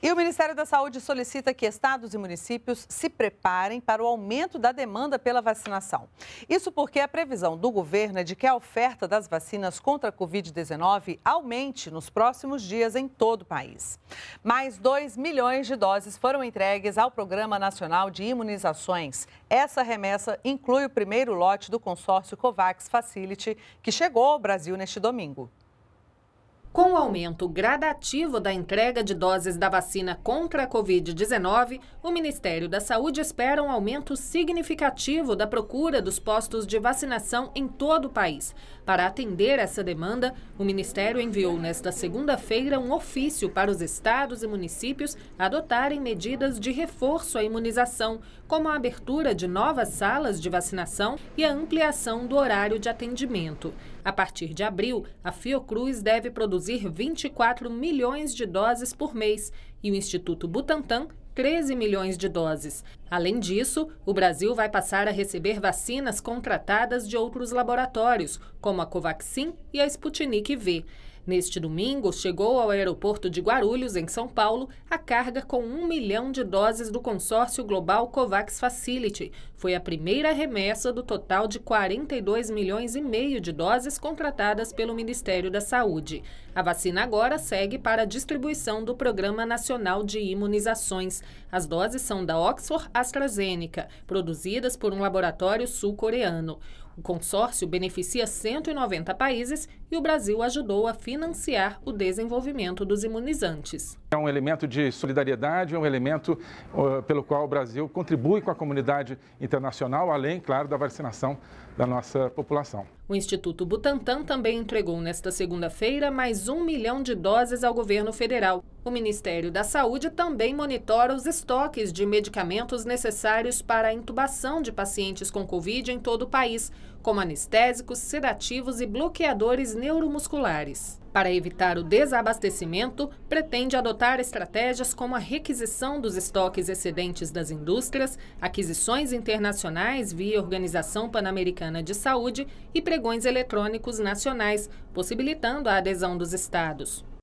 E o Ministério da Saúde solicita que estados e municípios se preparem para o aumento da demanda pela vacinação. Isso porque a previsão do governo é de que a oferta das vacinas contra a Covid-19 aumente nos próximos dias em todo o país. Mais 2 milhões de doses foram entregues ao Programa Nacional de Imunizações. Essa remessa inclui o primeiro lote do consórcio COVAX Facility, que chegou ao Brasil neste domingo. Com o aumento gradativo da entrega de doses da vacina contra a Covid-19, o Ministério da Saúde espera um aumento significativo da procura dos postos de vacinação em todo o país. Para atender essa demanda, o Ministério enviou nesta segunda-feira um ofício para os estados e municípios adotarem medidas de reforço à imunização, como a abertura de novas salas de vacinação e a ampliação do horário de atendimento. A partir de abril, a Fiocruz deve produzir produzir 24 milhões de doses por mês e o Instituto Butantan 13 milhões de doses. Além disso, o Brasil vai passar a receber vacinas contratadas de outros laboratórios, como a Covaxin e a Sputnik V. Neste domingo, chegou ao aeroporto de Guarulhos, em São Paulo, a carga com um milhão de doses do consórcio global COVAX Facility. Foi a primeira remessa do total de 42 milhões e meio de doses contratadas pelo Ministério da Saúde. A vacina agora segue para a distribuição do Programa Nacional de Imunizações. As doses são da Oxford AstraZeneca, produzidas por um laboratório sul-coreano. O consórcio beneficia 190 países e o Brasil ajudou a financiar o desenvolvimento dos imunizantes. É um elemento de solidariedade, é um elemento uh, pelo qual o Brasil contribui com a comunidade internacional, além, claro, da vacinação da nossa população. O Instituto Butantan também entregou nesta segunda-feira mais um milhão de doses ao governo federal. O Ministério da Saúde também monitora os estoques de medicamentos necessários para a intubação de pacientes com Covid em todo o país como anestésicos, sedativos e bloqueadores neuromusculares. Para evitar o desabastecimento, pretende adotar estratégias como a requisição dos estoques excedentes das indústrias, aquisições internacionais via Organização Pan-Americana de Saúde e pregões eletrônicos nacionais, possibilitando a adesão dos estados.